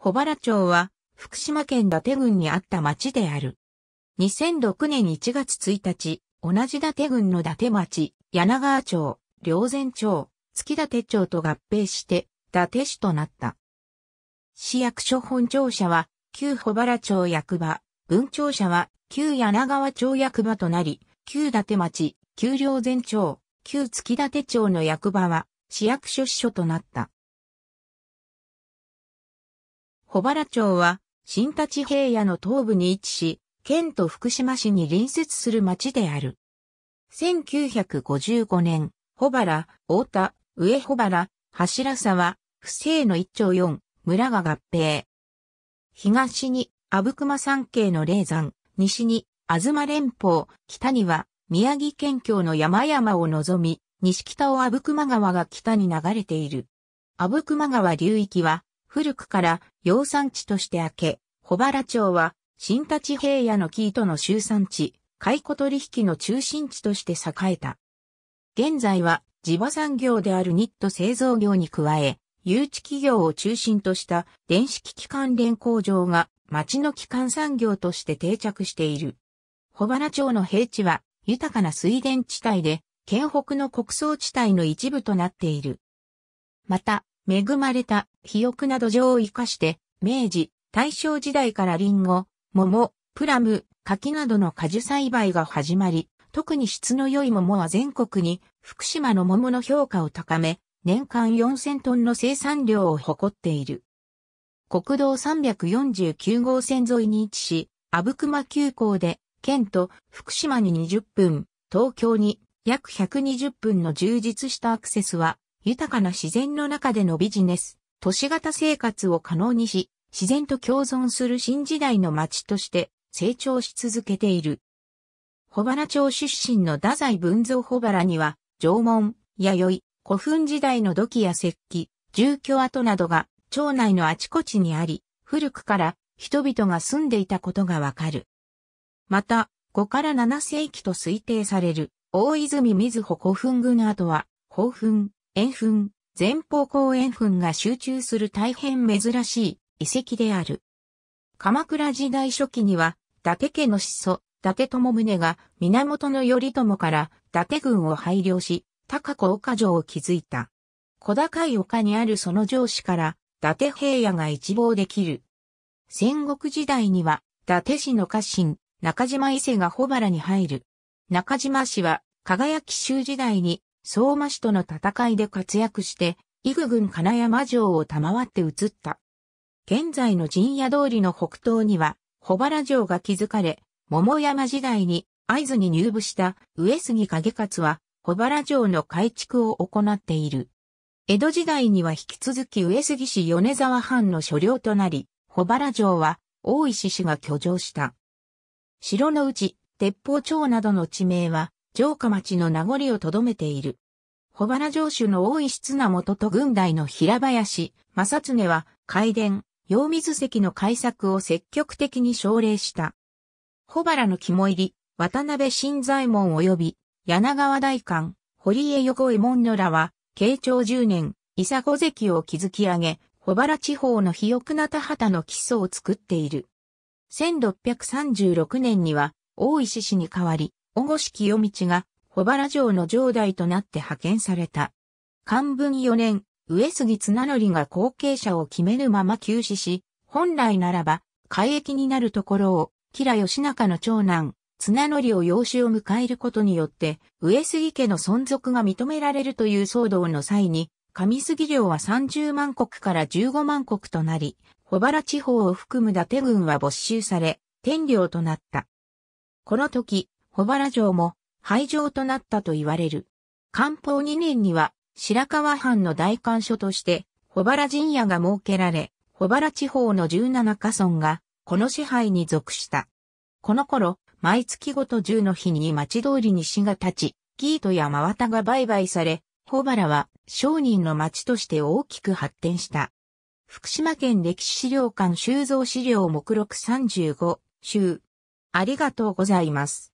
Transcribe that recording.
保原町は福島県伊達郡にあった町である。2006年1月1日、同じ伊達郡の伊達町、柳川町、両前町、月立町と合併して、伊達市となった。市役所本庁舎は、旧保原町役場、文庁舎は、旧柳川町役場となり、旧伊達町、旧両前町、旧月立町の役場は、市役所支所となった。保原町は、新立平野の東部に位置し、県と福島市に隣接する町である。1955年、保原、大田、上保原、柱沢、不正の一丁四、村が合併。東に、阿武隈山系の霊山、西に、東連峰、北には、宮城県境の山々を望み、西北を阿武隈川が北に流れている。阿武隈川流域は、古くから養蚕地として明け、小原町は新立平野の木糸の集産地、解雇取引の中心地として栄えた。現在は地場産業であるニット製造業に加え、誘致企業を中心とした電子機器関連工場が町の基幹産業として定着している。小原町の平地は豊かな水田地帯で、県北の穀倉地帯の一部となっている。また、恵まれた肥沃な土壌を生かして、明治、大正時代からリンゴ、桃、プラム、柿などの果樹栽培が始まり、特に質の良い桃は全国に福島の桃の評価を高め、年間4000トンの生産量を誇っている。国道349号線沿いに位置し、阿武隈急行で、県と福島に20分、東京に約120分の充実したアクセスは、豊かな自然の中でのビジネス、都市型生活を可能にし、自然と共存する新時代の街として成長し続けている。小原町出身の太宰文蔵小原には、縄文、弥生、古墳時代の土器や石器、住居跡などが町内のあちこちにあり、古くから人々が住んでいたことがわかる。また、5から7世紀と推定される大泉水穂古墳群跡は、古墳、円墳、前方後円墳が集中する大変珍しい遺跡である。鎌倉時代初期には、伊達家の始祖、伊達友宗が源頼朝から伊達軍を配領し、高子岡城を築いた。小高い丘にあるその城市から、伊達平野が一望できる。戦国時代には、伊達市の家臣、中島伊勢が小原に入る。中島氏は、輝き州時代に相馬市との戦いで活躍して、伊具郡金山城を賜って移った。現在の陣屋通りの北東には、小原城が築かれ、桃山時代に合図に入部した上杉景勝は、小原城の改築を行っている。江戸時代には引き続き上杉市米沢藩の所領となり、小原城は大石氏が居城した。城の内、鉄砲町などの地名は、城下町の名残をとどめている。小原城主の大石綱元と軍代の平林、正常は、海殿、陽水関の開作を積極的に奨励した。小原の肝入り、渡辺新左衛門及び、柳川大官、堀江横衛門のらは、慶長10年、伊佐小関を築き上げ、小原地方の肥沃な田畑の基礎を作っている。1636年には、大石氏に代わり、小越清道が、小原城の城代となって派遣された。漢文4年、上杉綱則が後継者を決めぬまま急死し、本来ならば、海域になるところを、吉良義仲の長男、綱則を養子を迎えることによって、上杉家の存続が認められるという騒動の際に、上杉領は30万国から15万国となり、小原地方を含む伊達軍は没収され、天領となった。この時、小原城も廃城となったと言われる。官報2年には白河藩の大官所として小原陣屋が設けられ、小原地方の17家村がこの支配に属した。この頃、毎月ごと10の日に町通りに市が立ち、ギートや真綿が売買され、小原は商人の町として大きく発展した。福島県歴史資料館収蔵資料目録35、集。ありがとうございます。